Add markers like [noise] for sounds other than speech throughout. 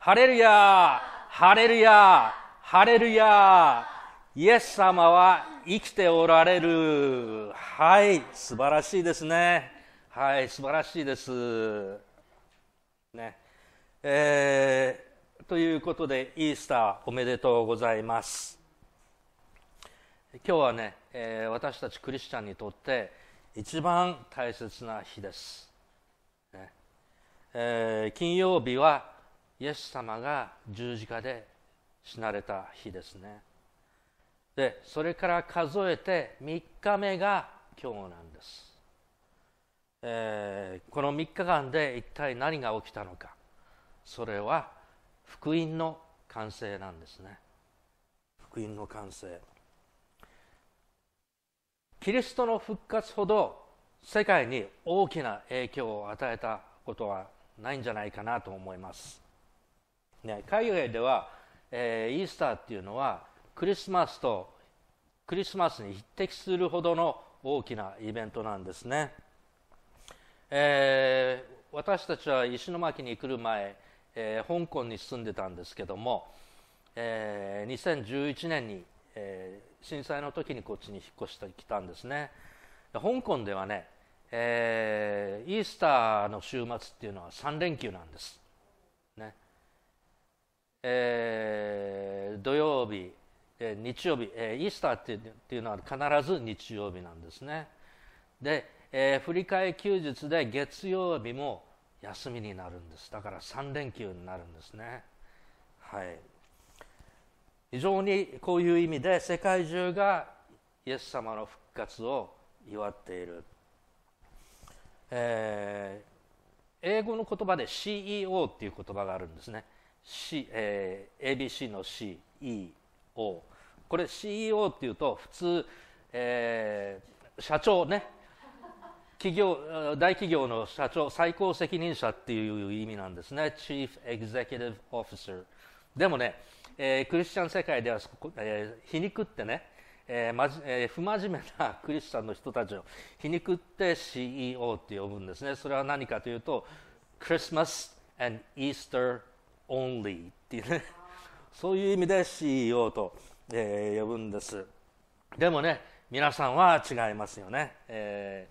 ハレルヤハレルヤハレルヤイエス様は生きておられる。はい、素晴らしいですね。はい、素晴らしいです。ね。えー、ということで、イースターおめでとうございます。今日はね、えー、私たちクリスチャンにとって一番大切な日です。ねえー、金曜日はイエス様が十字架で死なれた日ですねでそれから数えて3日目が今日なんです、えー、この3日間で一体何が起きたのかそれは福音の完成なんですね福音の完成キリストの復活ほど世界に大きな影響を与えたことはないんじゃないかなと思いますね、海外では、えー、イースターっていうのはクリスマスとクリスマスに匹敵するほどの大きなイベントなんですね、えー、私たちは石巻に来る前、えー、香港に住んでたんですけども、えー、2011年に、えー、震災の時にこっちに引っ越してきたんですね香港ではね、えー、イースターの週末っていうのは3連休なんですねえー、土曜日、えー、日曜日、えー、イースターっていうのは必ず日曜日なんですねで、えー、振り替え休日で月曜日も休みになるんですだから3連休になるんですねはい非常にこういう意味で世界中がイエス様の復活を祝っている、えー、英語の言葉で CEO っていう言葉があるんですね C えー、ABC の CEO これ CEO っていうと普通、えー、社長ね企業大企業の社長最高責任者っていう意味なんですね Chief Executive Officer でもね、えー、クリスチャン世界では、えー、皮肉ってね、えーまじえー、不真面目な [laughs] クリスチャンの人たちを皮肉って CEO って呼ぶんですねそれは何かというとクリスマス and Easter only っていうねそういう意味で CEO と、えー、呼ぶんですでもね皆さんは違いますよね、え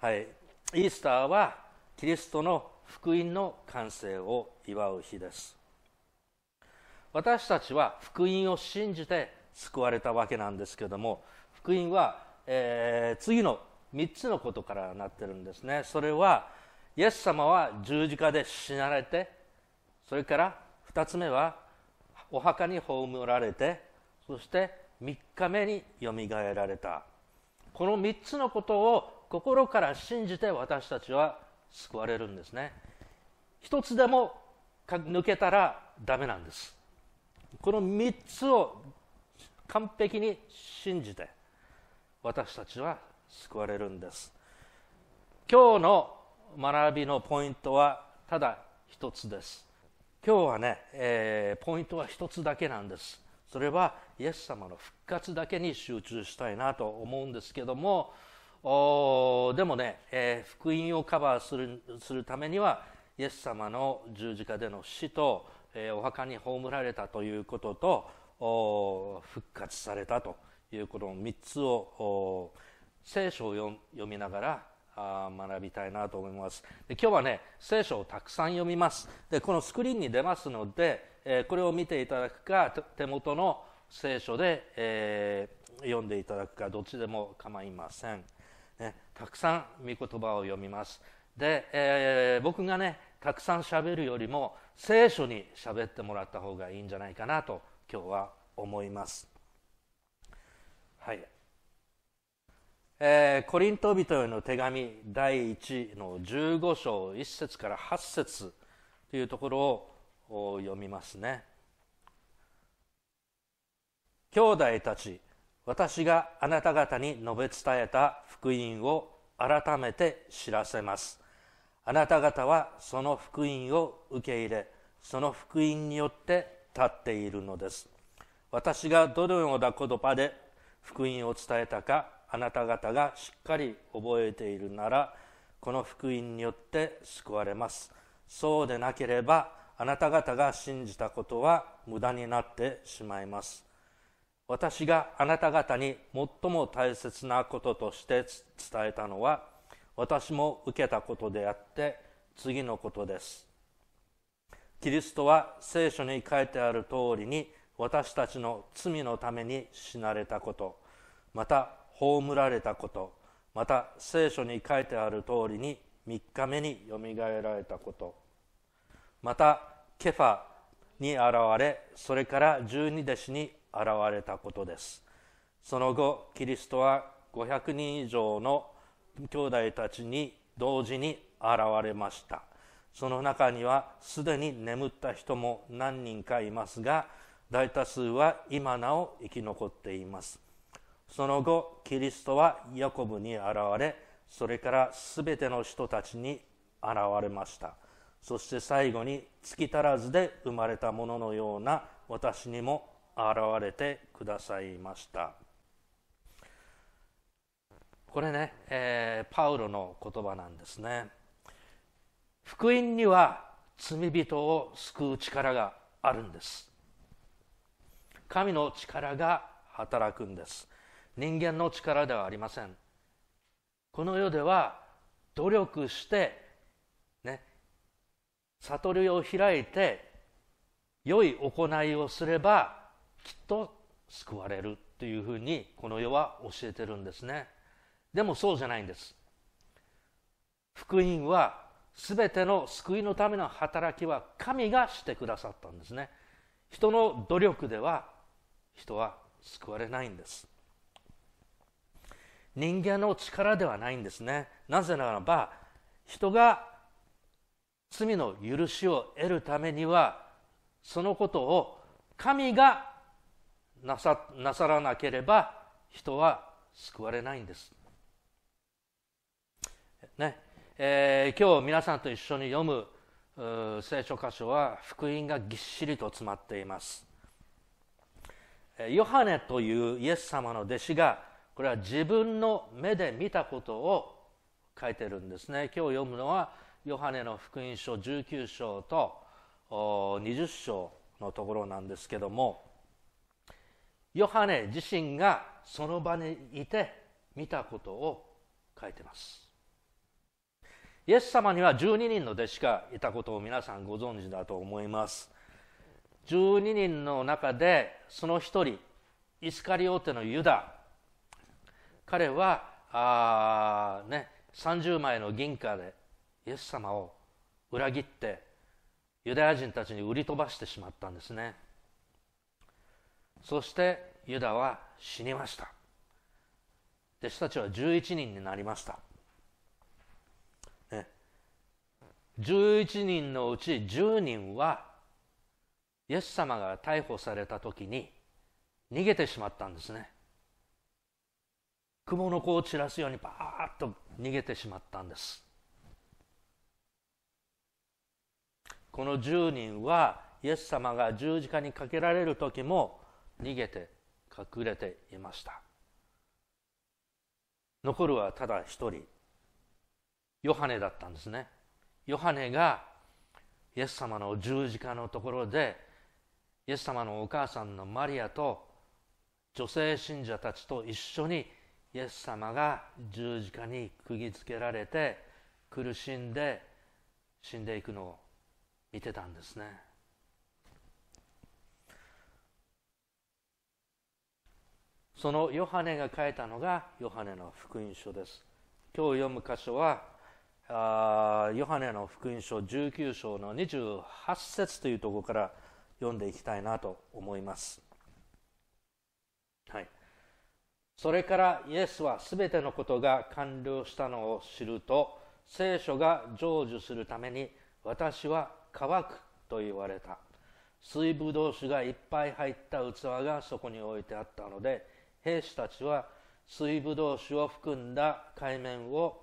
ー、はいイースターはキリストの福音の完成を祝う日です私たちは福音を信じて救われたわけなんですけども福音は、えー、次の3つのことからなってるんですねそれはイエス様は十字架で死なれてそれから2つ目はお墓に葬られてそして3日目によみがえられたこの3つのことを心から信じて私たちは救われるんですね1つでも抜けたらダメなんですこの3つを完璧に信じて私たちは救われるんです今日の学びのポイントはただ一つです今日はね、えー、ポイントは一つだけなんですそれはイエス様の復活だけに集中したいなと思うんですけどもでもね、えー、福音をカバーするするためにはイエス様の十字架での死と、えー、お墓に葬られたということと復活されたということの3つを聖書を読みながらあ学びたいなと思いますで今日はね聖書をたくさん読みますでこのスクリーンに出ますので、えー、これを見ていただくか手元の聖書で、えー、読んでいただくかどっちでも構いません、ね、たくさん御言葉を読みますで、えー、僕がねたくさん喋るよりも聖書に喋ってもらった方がいいんじゃないかなと今日は思いますはいえー、コリント人への手紙第1の15章1節から8節というところを読みますね兄弟たち私があなた方に述べ伝えた福音を改めて知らせますあなた方はその福音を受け入れその福音によって立っているのです私がどのような言葉で福音を伝えたかあなた方がしっかり覚えているならこの福音によって救われますそうでなければあなた方が信じたことは無駄になってしまいます私があなた方に最も大切なこととして伝えたのは私も受けたことであって次のことですキリストは聖書に書いてある通りに私たちの罪のために死なれたことまた葬られたことまた聖書に書いてある通りに3日目によみがえられたことまたケファに現れそれから十二弟子に現れたことですその後キリストは500人以上の兄弟たちに同時に現れましたその中にはすでに眠った人も何人かいますが大多数は今なお生き残っていますその後キリストはヤコブに現れそれから全ての人たちに現れましたそして最後に月足らずで生まれたもののような私にも現れてくださいましたこれね、えー、パウロの言葉なんですね福音には罪人を救う力があるんです神の力が働くんです人間の力ではありませんこの世では努力してね悟りを開いて良い行いをすればきっと救われるというふうにこの世は教えてるんですねでもそうじゃないんです福音は全ての救いのための働きは神がしてくださったんですね人の努力では人は救われないんです人間の力ではないんですねなぜならば人が罪の許しを得るためにはそのことを神がなさなさらなければ人は救われないんです。ねえー、今日皆さんと一緒に読む聖書箇所は福音がぎっしりと詰まっています。ヨハネというイエス様の弟子がこれは自分の目で見たことを書いてるんですね今日読むのはヨハネの福音書19章と20章のところなんですけどもヨハネ自身がその場にいて見たことを書いてますイエス様には12人の弟子がいたことを皆さんご存知だと思います12人の中でその1人イスカリオテのユダ彼はあ、ね、30枚の銀貨でイエス様を裏切ってユダヤ人たちに売り飛ばしてしまったんですねそしてユダは死にました弟子たちは11人になりました、ね、11人のうち10人はイエス様が逮捕された時に逃げてしまったんですね蜘蛛の子を散らすようにバーッと逃げてしまったんですこの10人はイエス様が十字架にかけられる時も逃げて隠れていました残るはただ一人ヨハネだったんですねヨハネがイエス様の十字架のところでイエス様のお母さんのマリアと女性信者たちと一緒にイエス様が十字架に釘付けられて苦しんで死んでいくのを見てたんですねそのヨハネが書いたのがヨハネの福音書です今日読む箇所はあヨハネの福音書19章の28節というところから読んでいきたいなと思いますそれからイエスはすべてのことが完了したのを知ると聖書が成就するために私は乾くと言われた水ぶどう酒がいっぱい入った器がそこに置いてあったので兵士たちは水ぶどう酒を含んだ海面を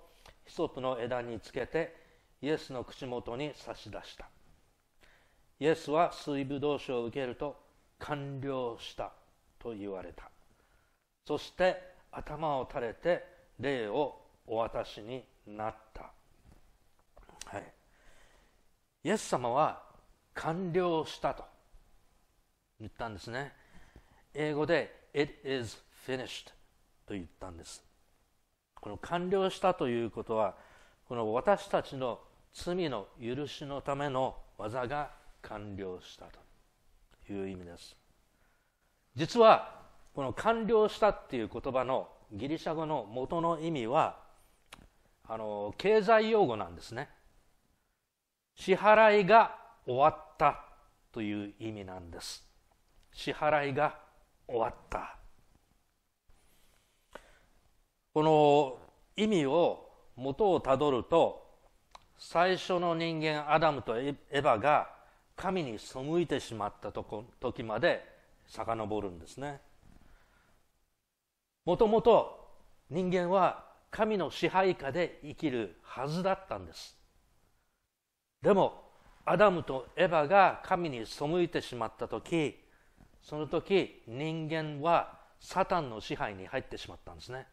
ヒソプの枝につけてイエスの口元に差し出したイエスは水ぶどう酒を受けると完了したと言われたそして頭を垂れて霊をお渡しになった、はい、イエス様は完了したと言ったんですね英語で「It is finished」と言ったんですこの完了したということはこの私たちの罪の許しのための技が完了したという意味です実はこの完了したっていう言葉のギリシャ語の元の意味はあの経済用語なんですね支払いが終わったという意味なんです支払いが終わったこの意味を元をたどると最初の人間アダムとエヴァが神に背いてしまった時まで遡るんですねもともと人間は神の支配下で生きるはずだったんですでもアダムとエバが神に背いてしまった時その時人間はサタンの支配に入ってしまったんですね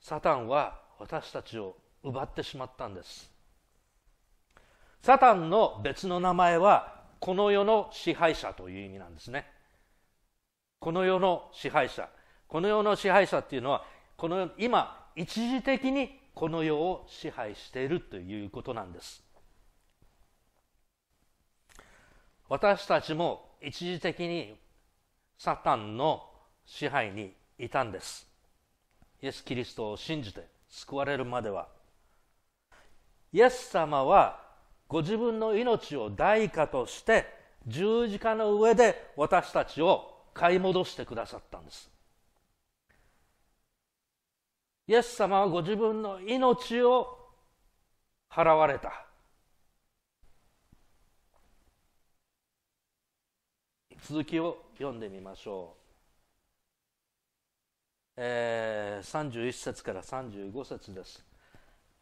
サタンは私たちを奪ってしまったんですサタンの別の名前はこの世の支配者という意味なんですねこの世の支配者この世の支配者っていうのはこの今一時的にこの世を支配しているということなんです私たちも一時的にサタンの支配にいたんですイエス・キリストを信じて救われるまではイエス様はご自分の命を代価として十字架の上で私たちを買い戻してくださったんですイエス様はご自分の命を払われた続きを読んでみましょう、えー、31節から35節です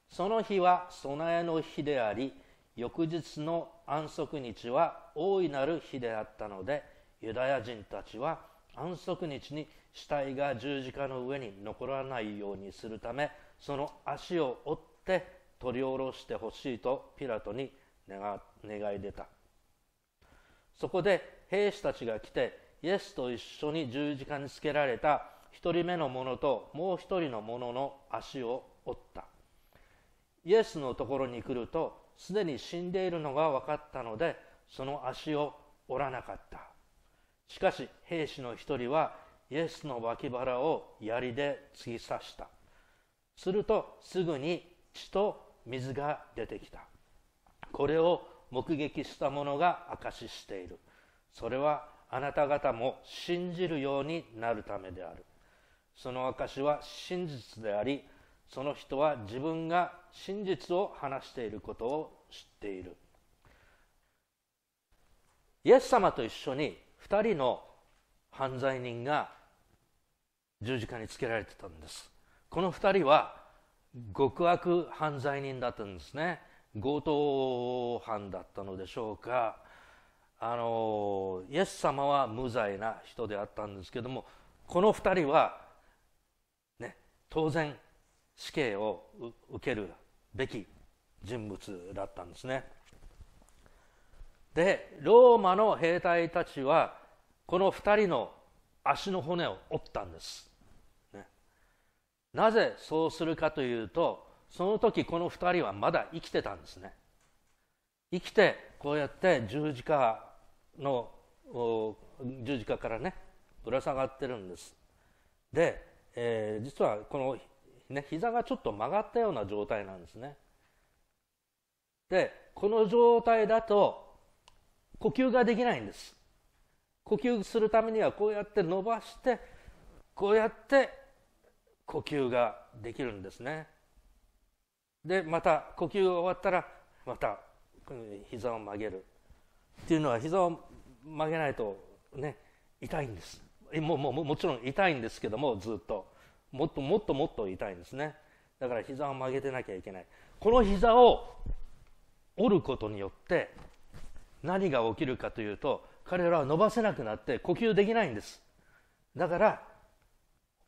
その日は備えの日であり翌日の安息日は大いなる日であったのでユダヤ人たちは安息日に死体が十字架の上に残らないようにするためその足を折って取り下ろしてほしいとピラトに願い出たそこで兵士たちが来てイエスと一緒に十字架につけられた一人目の者ともう一人の者の足を折ったイエスのところに来るとすでに死んでいるのが分かったのでその足を折らなかったしかし兵士の一人はイエスの脇腹を槍で突き刺したするとすぐに血と水が出てきたこれを目撃した者が証ししているそれはあなた方も信じるようになるためであるその証しは真実でありその人は自分が真実を話していることを知っているイエス様と一緒に2人の犯罪人が十字架につけられてたんですこの2人は極悪犯罪人だったんですね強盗犯だったのでしょうかあのイエス様は無罪な人であったんですけどもこの2人は、ね、当然死刑を受けるべき人物だったんですね。でローマの兵隊たちはこの2人の足の骨を折ったんです、ね、なぜそうするかというとその時この2人はまだ生きてたんですね生きてこうやって十字架の十字架からねぶら下がってるんですで、えー、実はこのね膝がちょっと曲がったような状態なんですねでこの状態だと呼吸ができないんです呼吸するためにはこうやって伸ばしてこうやって呼吸ができるんですねでまた呼吸が終わったらまた膝を曲げるっていうのは膝を曲げないとね痛いんですもももちろん痛いんですけどもずっともっともっともっと痛いんですねだから膝を曲げてなきゃいけないこの膝を折ることによって何が起きるかというと彼らは伸ばせなくなって呼吸できないんですだから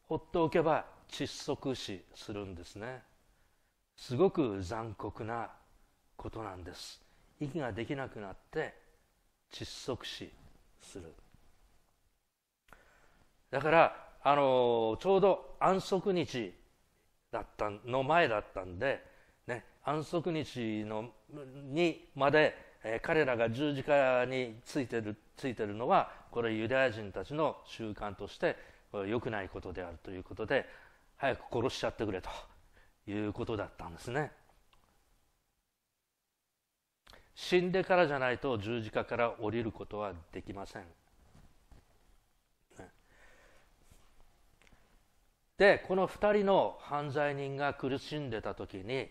放っておけば窒息死するんですねすごく残酷なことなんです息ができなくなって窒息死するだからあのちょうど安息日だったの前だったんで、ね、安息日のにまでえ彼らが十字架についてるついてるのはこれユダヤ人たちの習慣として良くないことであるということで早く殺しちゃってくれということだったんですね死んでからじゃないと十字架から降りることはできませんでこの2人の犯罪人が苦しんでた時に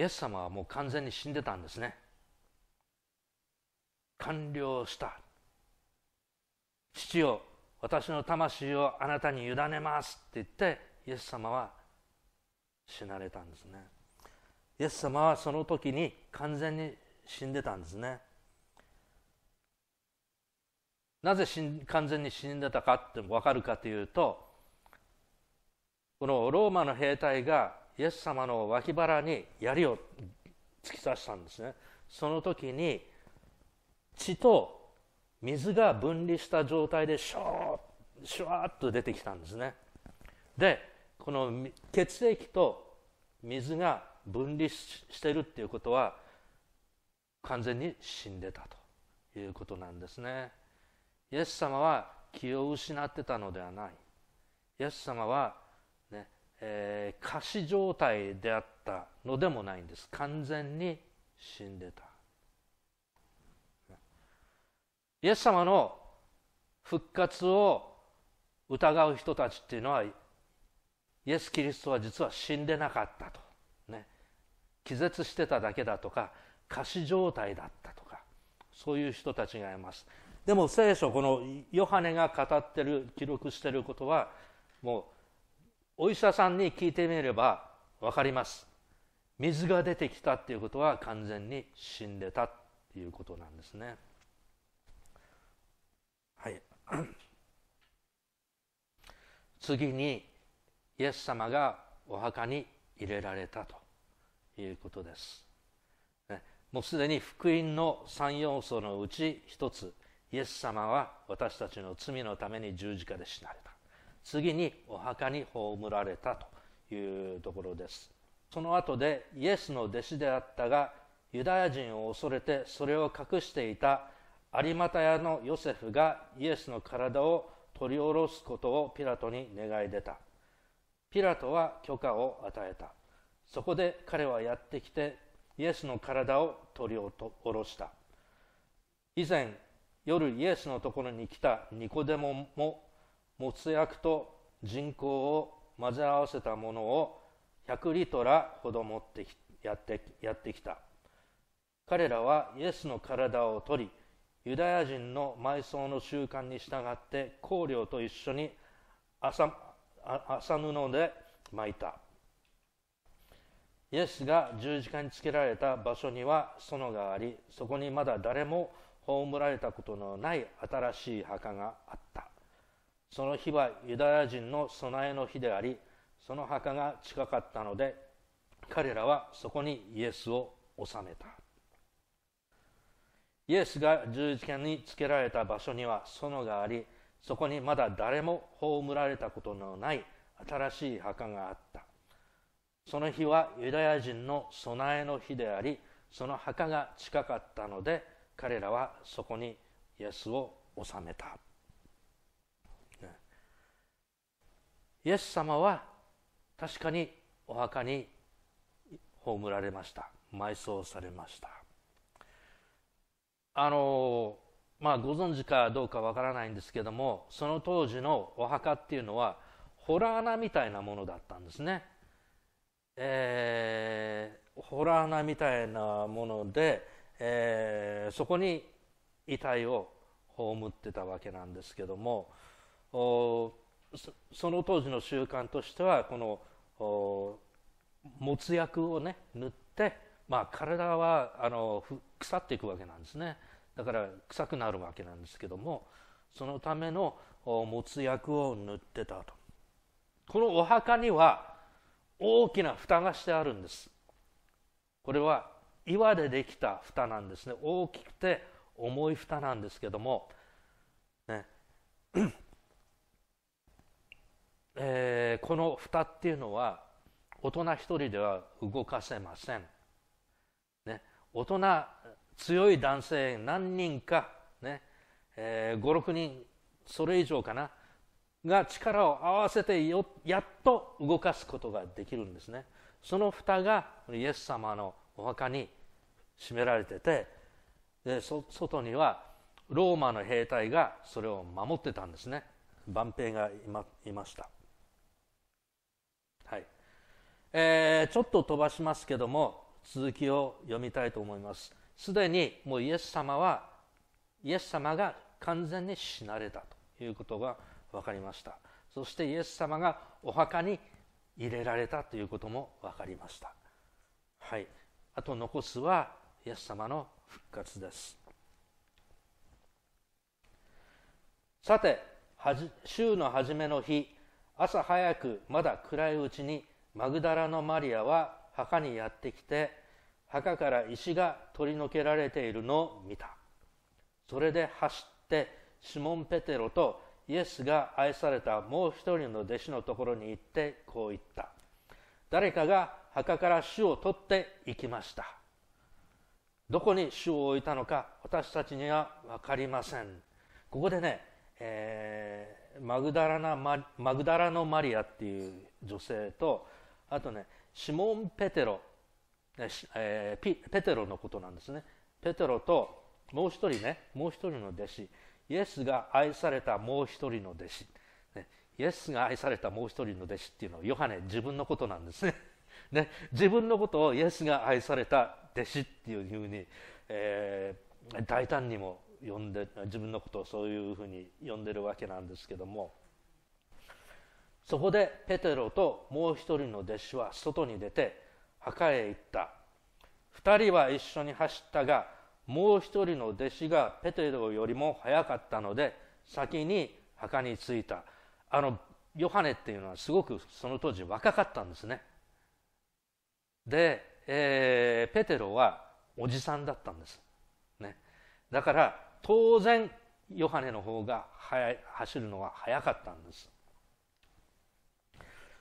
イエス様はもう完全に死んでたんですね完了した父よ私の魂をあなたに委ねますって言ってイエス様は死なれたんですねイエス様はその時に完全に死んでたんですねなぜ完全に死んでたかって分かるかというとこのローマの兵隊がイエス様の脇腹に槍を突き刺したんですねその時に血と水が分離した状態でシューシュワーッと出てきたんですねでこの血液と水が分離してるっていうことは完全に死んでたということなんですねイエス様は気を失ってたのではないイエス様は、ね、えー、仮死状態であったのでもないんです完全に死んでたイエス様の復活を疑う人たちっていうのはイエス・キリストは実は死んでなかったと、ね、気絶してただけだとか仮死状態だったとかそういう人たちがいますでも聖書このヨハネが語ってる記録してることはもうお医者さんに聞いてみれば分かります水が出てきたっていうことは完全に死んでたっていうことなんですねはい [clears throat] 次にイエス様がお墓に入れられたということです、ね、もうすでに福音の3要素のうち1つイエス様は私たちの罪のために十字架で死なれた次にお墓に葬られたというところですその後でイエスの弟子であったがユダヤ人を恐れてそれを隠していたアリマタヤのヨセフがイエスの体を取り下ろすことをピラトに願い出たピラトは許可を与えたそこで彼はやってきてイエスの体を取り下ろした以前夜イエスのところに来たニコデモももつ薬と人工を混ぜ合わせたものを100リトラほど持ってやってやってきた彼らはイエスの体を取りユダヤ人の埋葬の習慣に従って香料と一緒に麻麻布で巻いたイエスが十字架につけられた場所には園がありそこにまだ誰も葬られたことのない新しい墓があったその日はユダヤ人の備えの日でありその墓が近かったので彼らはそこにイエスを納めたイエスが十字架につけられた場所には園がありそこにまだ誰も葬られたことのない新しい墓があったその日はユダヤ人の備えの日でありその墓が近かったので彼らはそこにイエスを納めたイエス様は確かにお墓に葬られました埋葬されましたあのまあご存知かどうかわからないんですけどもその当時のお墓っていうのは洞穴みたいなものだったんですねえー、洞穴みたいなもので、えー、そこに遺体を葬ってたわけなんですけどもその当時の習慣としてはこのもつ薬をね塗って、まあ、体はあの腐っていくわけなんですねだから臭くなるわけなんですけどもそのためのもつ薬を塗ってたとこのお墓には大きな蓋がしてあるんですこれは岩でできた蓋なんですね大きくて重い蓋なんですけども、ねえー、この蓋っていうのは大人一人では動かせません、ね、大人強い男性何人か、ねえー、56人それ以上かなが力を合わせてよやっと動かすことができるんですねその蓋がイエス様のお墓に閉められててで外にはローマの兵隊がそれを守ってたんですね万兵がいまいましたえー、ちょっと飛ばしますけども続きを読みたいと思いますすでにもうイエス様はイエス様が完全に死なれたということが分かりましたそしてイエス様がお墓に入れられたということも分かりましたはいあと残すはイエス様の復活ですさて週の初めの日朝早くまだ暗いうちにマグダラのマリアは墓にやってきて墓から石が取り除けられているのを見たそれで走ってシモン・ペテロとイエスが愛されたもう一人の弟子のところに行ってこう言った誰かが墓から主を取っていきましたどこに主を置いたのか私たちには分かりませんここでね、えー、マグダラなマグダラのマリアっていう女性とあとねシモン・ペテロ、えー、ペテロのことなんですねペテロともう一人ねもう一人の弟子イエスが愛されたもう一人の弟子、ね、イエスが愛されたもう一人の弟子っていうのはヨハネ自分のことなんですね [laughs] ね自分のことをイエスが愛された弟子っていうふうに、えー、大胆にも呼んで自分のことをそういうふうに呼んでるわけなんですけどもそこでペテロともう一人の弟子は外に出て墓へ行った2人は一緒に走ったがもう一人の弟子がペテロよりも早かったので先に墓に着いたあのヨハネっていうのはすごくその当時若かったんですねで、えー、ペテロはおじさんだったんです、ね、だから当然ヨハネの方が走るのは早かったんです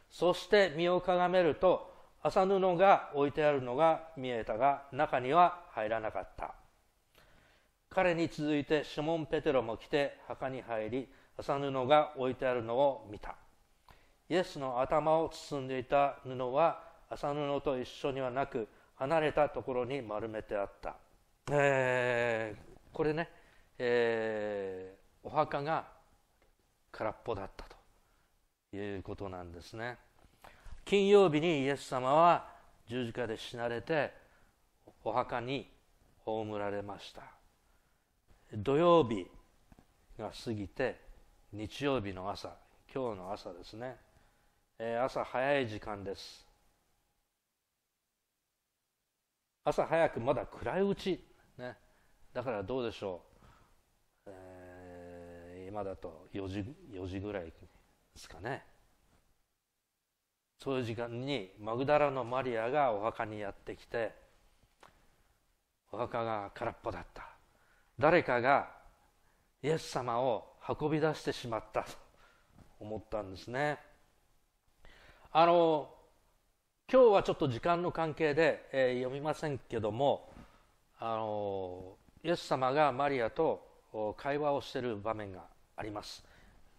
そして身をかがめると麻布が置いてあるのが見えたが中には入らなかった彼に続いてシモン・ペテロも来て墓に入り麻布が置いてあるのを見たイエスの頭を包んでいた布は麻布と一緒にはなく離れたところに丸めてあった、えー、これね、えー、お墓が空っぽだったということなんですね金曜日にイエス様は十字架で死なれてお墓に葬られました土曜日が過ぎて日曜日の朝今日の朝ですね、えー、朝早い時間です朝早くまだ暗いうち、ね、だからどうでしょう、えー、今だと4時 ,4 時ぐらいですかねそういう時間にマグダラのマリアがお墓にやってきてお墓が空っぽだった誰かがイエス様を運び出してしまったと思ったんですねあの今日はちょっと時間の関係で、えー、読みませんけどもあのイエス様がマリアと会話をしている場面があります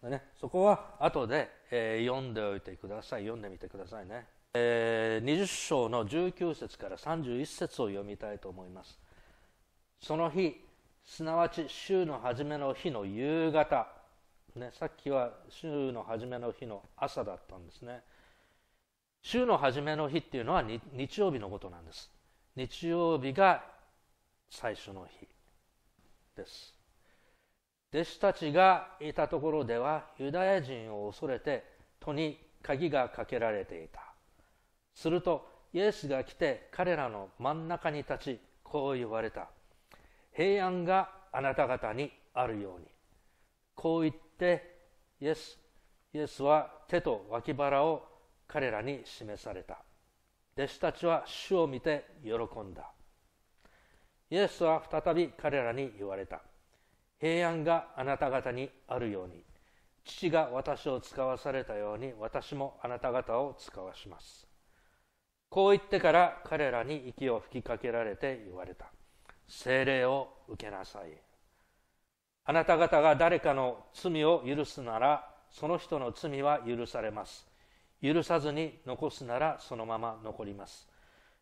ね、そこは後で、えー、読んでおいてください読んでみてくださいね、えー、20章の19節から31節を読みたいと思いますその日すなわち週の初めの日の夕方、ね、さっきは週の初めの日の朝だったんですね週の初めの日っていうのは日曜日のことなんです日曜日が最初の日です弟子たちがいたところではユダヤ人を恐れて戸に鍵がかけられていたするとイエスが来て彼らの真ん中に立ちこう言われた平安があなた方にあるようにこう言ってイエスイエスは手と脇腹を彼らに示された弟子たちは主を見て喜んだイエスは再び彼らに言われた平安があなた方にあるように父が私を使わされたように私もあなた方を使わしますこう言ってから彼らに息を吹きかけられて言われた精霊を受けなさいあなた方が誰かの罪を許すならその人の罪は許されます許さずに残すならそのまま残ります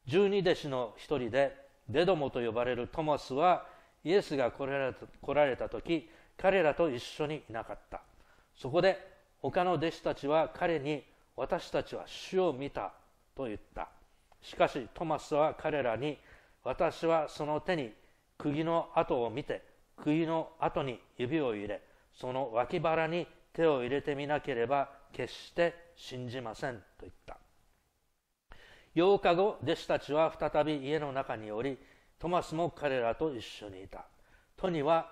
十二弟子の一人でデドモと呼ばれるトマスはイエスが来られた来られた時彼らと一緒にいなかったそこで他の弟子たちは彼に私たちは主を見たと言ったしかしトマスは彼らに私はその手に釘の跡を見て釘の跡に指を入れその脇腹に手を入れてみなければ決して信じませんと言った8日後弟子たちは再び家の中におりトマスも彼らと一緒にいた戸には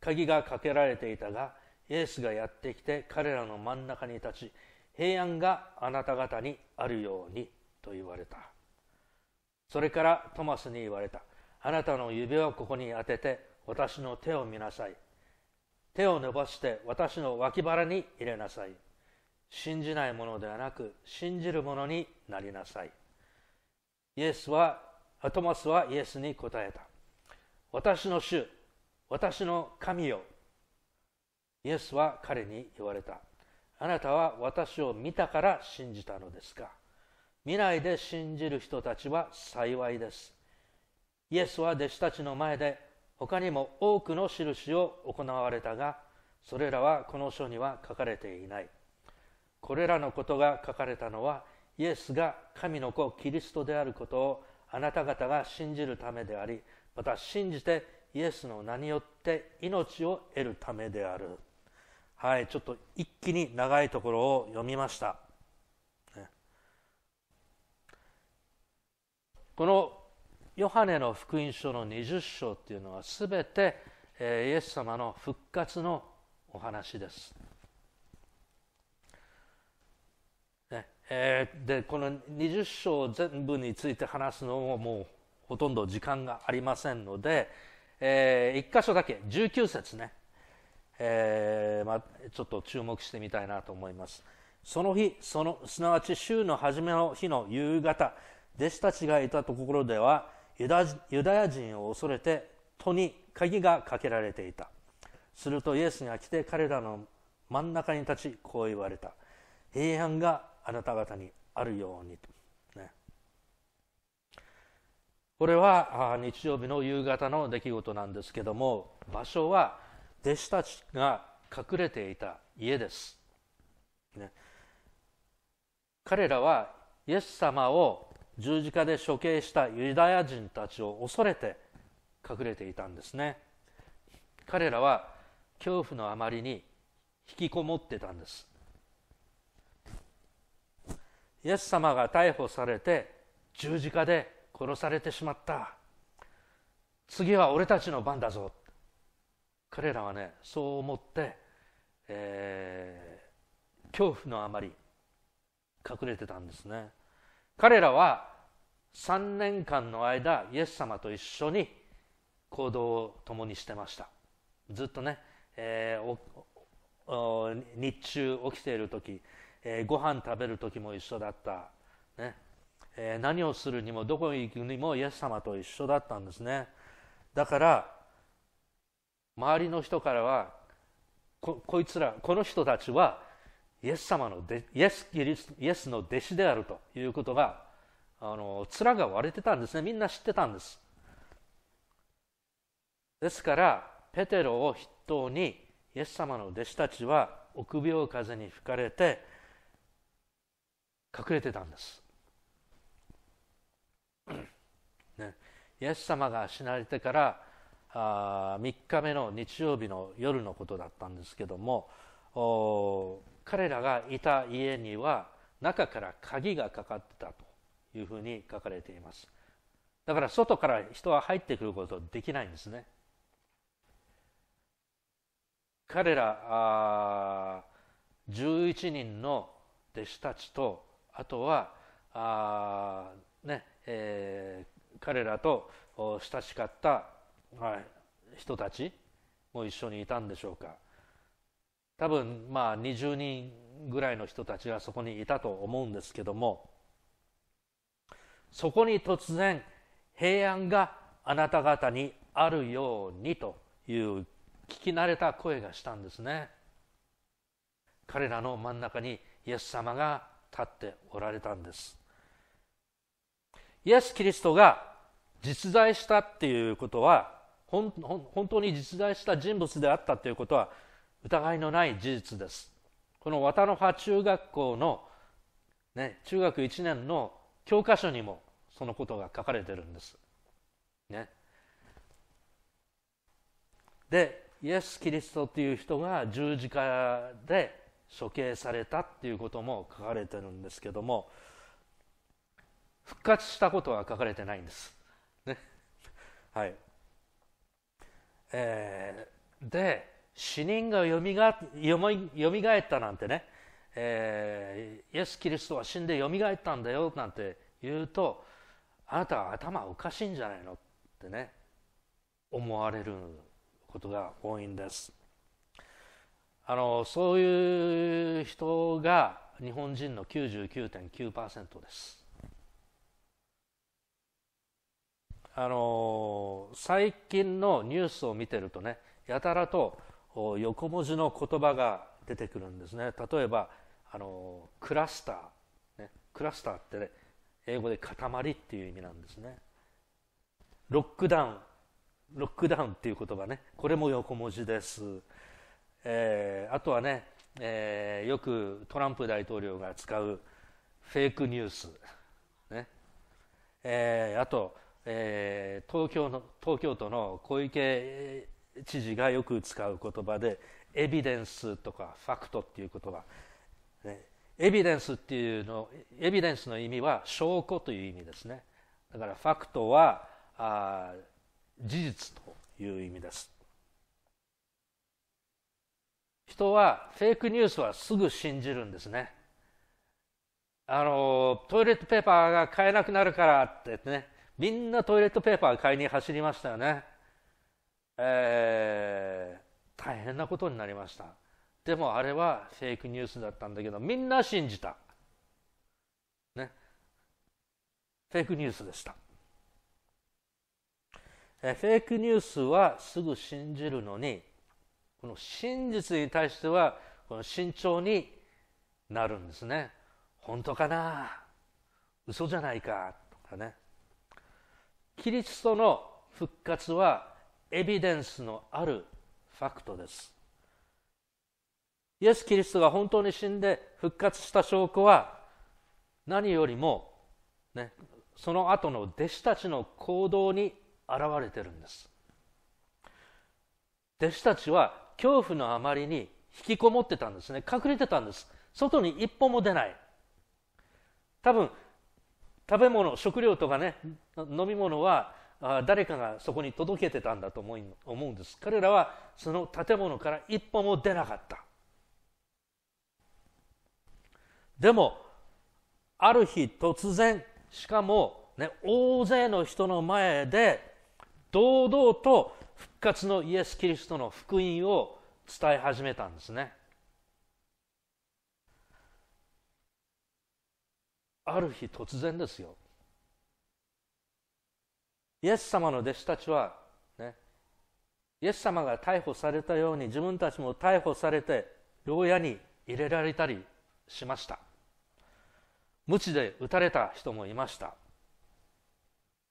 鍵がかけられていたがイエスがやってきて彼らの真ん中に立ち平安があなた方にあるようにと言われたそれからトマスに言われたあなたの指をここに当てて私の手を見なさい手を伸ばして私の脇腹に入れなさい信じないものではなく信じるものになりなさいイエスはトマスはイエスに答えた。私の主、私の神よ。イエスは彼に言われた。あなたは私を見たから信じたのですか。見ないで信じる人たちは幸いです。イエスは弟子たちの前で他にも多くの印を行われたが、それらはこの書には書かれていない。これらのことが書かれたのは、イエスが神の子キリストであることをあなた方が信じるためでありまた信じてイエスの名によって命を得るためであるはいちょっと一気に長いところを読みました、ね、このヨハネの福音書の20章っていうのは全てイエス様の復活のお話ですえー、でこの20章全部について話すのももうほとんど時間がありませんので、えー、1箇所だけ19節ね、えー、まあ、ちょっと注目してみたいなと思いますその日そのすなわち週の初めの日の夕方弟子たちがいたところではユダユダヤ人を恐れて戸に鍵がかけられていたするとイエスが来て彼らの真ん中に立ちこう言われた平安があなた方にあるようにと、ね、これは日曜日の夕方の出来事なんですけども場所は弟子たちが隠れていた家です、ね、彼らはイエス様を十字架で処刑したユダヤ人たちを恐れて隠れていたんですね彼らは恐怖のあまりに引きこもってたんですイエス様が逮捕されて十字架で殺されてしまった次は俺たちの番だぞ彼らはねそう思って、えー、恐怖のあまり隠れてたんですね彼らは3年間の間イエス様と一緒に行動を共にしてましたずっとね、えー、日中起きている時えー、ご飯食べる時も一緒だった、ねえー、何をするにもどこに行くにもイエス様と一緒だったんですねだから周りの人からはここいつらこの人たちはイエス様のでイエスキリスイエスの弟子であるということがあの面が割れてたんですねみんな知ってたんですですからペテロを筆頭にイエス様の弟子たちは臆病風に吹かれて隠れてたんです、ね、イエス様が死なれてからあ3日目の日曜日の夜のことだったんですけども彼らがいた家には中から鍵がかかってたというふうに書かれていますだから外から人は入ってくることできないんですね彼らあ11人の弟子たちとあとはあ、ねえー、彼らと親しかった、はい、人たちも一緒にいたんでしょうか多分まあ20人ぐらいの人たちがそこにいたと思うんですけどもそこに突然平安があなた方にあるようにという聞き慣れた声がしたんですね彼らの真ん中にイエス様が立っておられたんですイエス・キリストが実在したっていうことは本当に実在した人物であったということは疑いのない事実ですこの綿の葉中学校の、ね、中学1年の教科書にもそのことが書かれてるんです、ね、でイエス・キリストという人が十字架で処刑されたっていうことも書かれてるんですけども復活したことは書かれてないんです。ねはいえー、で死人がよみがよみよみがえったなんてね、えー、イエス・キリストは死んでよみがえったんだよなんて言うとあなたは頭おかしいんじゃないのってね思われることが多いんです。あのそういう人が日本人の99.9%です。あの最近のニュースを見てるとねやたらと横文字の言葉が出てくるんですね例えばあのクラスター、ね、クラスターって、ね、英語で塊っていう意味なんですねロックダウンロックダウンっていう言葉ねこれも横文字ですえー、あとはね、えー、よくトランプ大統領が使うフェイクニュース、ねえー、あと、えー、東京の東京都の小池知事がよく使う言葉でエビデンスとかファクトっていう言葉、ね、エビデンスっていうのエビデンスの意味は証拠という意味ですねだからファクトはあ事実という意味です人はフェイクニュースはすぐ信じるんですねあのトイレットペーパーが買えなくなるからってねみんなトイレットペーパー買いに走りましたよねえー、大変なことになりましたでもあれはフェイクニュースだったんだけどみんな信じたねフェイクニュースでしたえフェイクニュースはすぐ信じるのにこの真実に対してはこの慎重になるんですね本当かな嘘じゃないかとかねキリストの復活はエビデンスのあるファクトですイエス・キリストが本当に死んで復活した証拠は何よりも、ね、その後の弟子たちの行動に現れてるんです弟子たちは恐怖のあまりに引きこもってたんですね隠れてたんです外に一歩も出ない多分食べ物食料とかね飲み物は誰かがそこに届けてたんだと思うんです彼らはその建物から一歩も出なかったでもある日突然しかも、ね、大勢の人の前で堂々と活のイエス・キリストの福音を伝え始めたんですねある日突然ですよイエス様の弟子たちは、ね、イエス様が逮捕されたように自分たちも逮捕されて牢屋に入れられたりしました無知で打たれた人もいました、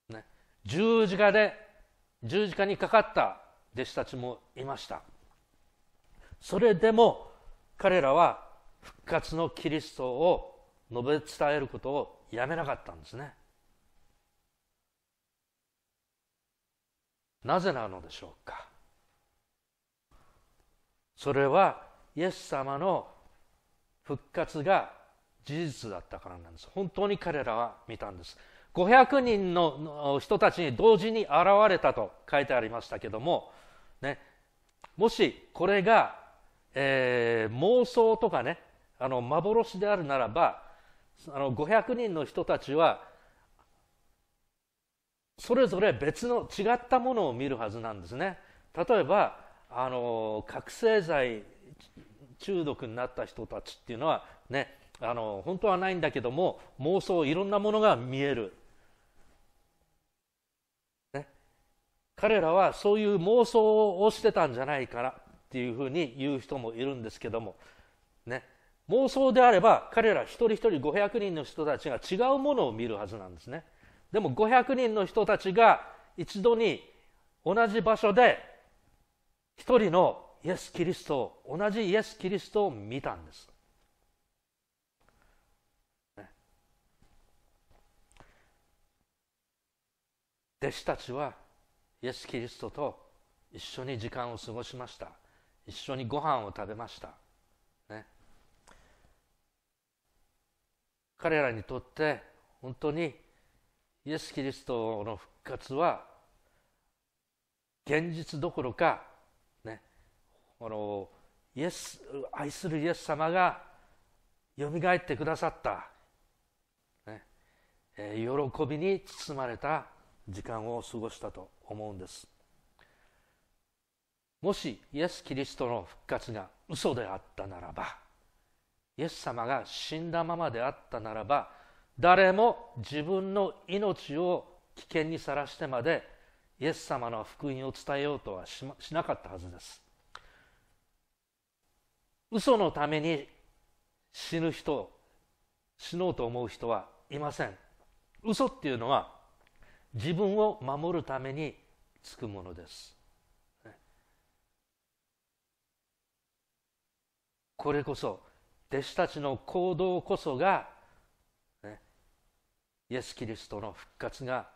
ね、十字架で十字架にかかった弟子たちもいましたそれでも彼らは復活のキリストを述べ伝えることをやめなかったんですねなぜなのでしょうかそれはイエス様の復活が事実だったからなんです本当に彼らは見たんです500人の人たちに同時に現れたと書いてありましたけども、ね、もしこれが、えー、妄想とかねあの幻であるならばあの500人の人たちはそれぞれ別の違ったものを見るはずなんですね例えばあの覚醒剤中毒になった人たちっていうのはねあの本当はないんだけども妄想いろんなものが見える彼らはそういう妄想をしてたんじゃないからっていうふうに言う人もいるんですけども、ね、妄想であれば彼ら一人一人500人の人たちが違うものを見るはずなんですねでも500人の人たちが一度に同じ場所で一人のイエス・キリストを同じイエス・キリストを見たんです、ね、弟子たちはイエス・キリストと一緒に時間を過ごしました一緒にご飯を食べました、ね、彼らにとって本当にイエス・キリストの復活は現実どころか、ね、このイエス愛するイエス様がよみがえってくださった、ね喜びに包まれた時間を過ごしたと思うんですもしイエス・キリストの復活が嘘であったならばイエス様が死んだままであったならば誰も自分の命を危険にさらしてまでイエス様の福音を伝えようとはしなかったはずです嘘のために死ぬ人死のうと思う人はいません嘘っていうのは自分を守るためにつくものです。これこそ弟子たちの行動こそが、ね、イエス・キリストの復活が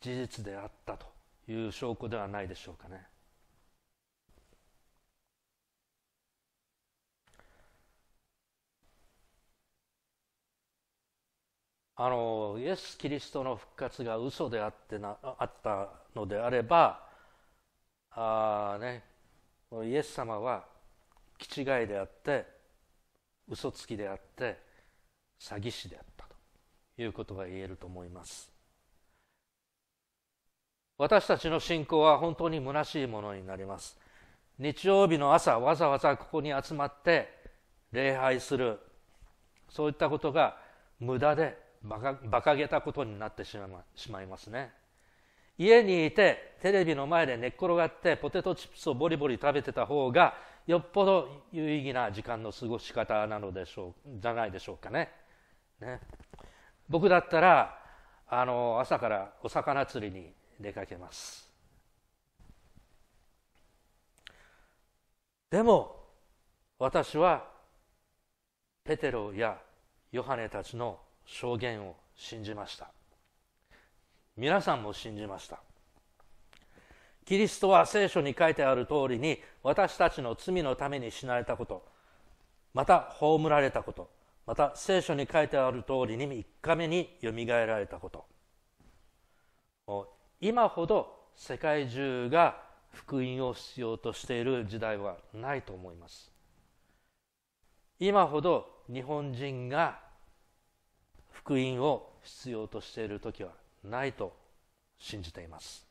事実であったという証拠ではないでしょうかね。あのイエス・キリストの復活が嘘であってなあったのであればあ、ね、イエス様は気違いであって嘘つきであって詐欺師であったということが言えると思います私たちの信仰は本当に虚しいものになります日曜日の朝わざわざここに集まって礼拝するそういったことが無駄で馬鹿げたことになってしまいますね家にいてテレビの前で寝っ転がってポテトチップスをボリボリ食べてた方がよっぽど有意義な時間の過ごし方なのでしょうじゃないでしょうかね。ね僕だったらあの朝からお魚釣りに出かけます。でも私はペテロやヨハネたちの証言を信じました皆さんも信じましたキリストは聖書に書いてある通りに私たちの罪のために死なれたことまた葬られたことまた聖書に書いてある通りに3日目によみがえられたこと今ほど世界中が福音を必要としている時代はないと思います今ほど日本人が福音を必要としている時はないと信じています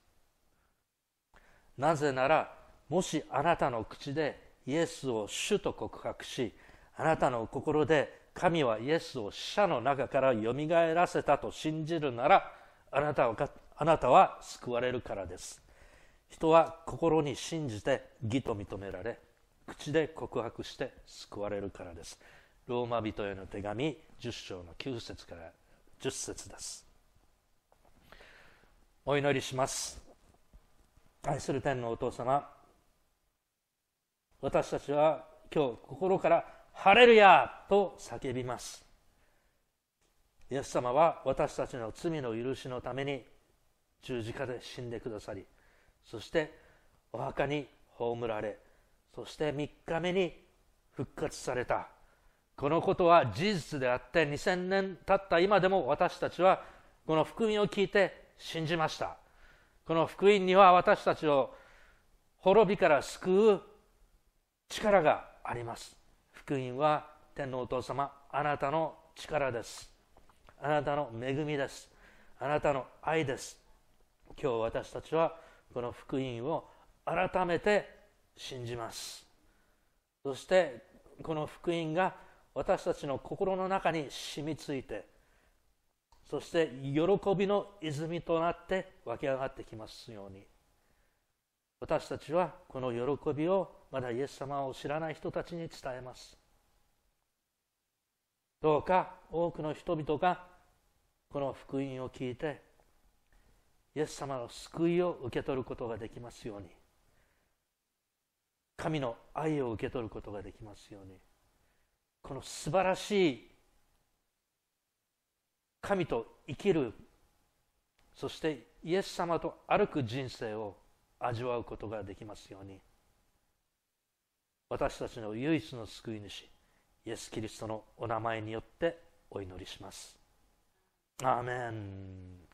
なぜならもしあなたの口でイエスを主と告白しあなたの心で神はイエスを死者の中からよみがえらせたと信じるならあなたはあなたは救われるからです人は心に信じて義と認められ口で告白して救われるからですローマ人への手紙10章の9節から10節ですお祈りします愛する天のお父様私たちは今日心から「ハレルヤ!」と叫びますイエス様は私たちの罪の許しのために十字架で死んでくださりそしてお墓に葬られそして3日目に復活されたこのことは事実であって2000年経った今でも私たちはこの福音を聞いて信じましたこの福音には私たちを滅びから救う力があります福音は天皇お父様あなたの力ですあなたの恵みですあなたの愛です今日私たちはこの福音を改めて信じますそしてこの福音が私たちの心の中に染みついてそして喜びの泉となって湧き上がってきますように私たちはこの喜びをまだイエス様を知らない人たちに伝えますどうか多くの人々がこの福音を聞いてイエス様の救いを受け取ることができますように神の愛を受け取ることができますように。この素晴らしい神と生きるそしてイエス様と歩く人生を味わうことができますように私たちの唯一の救い主イエス・キリストのお名前によってお祈りします。アーメン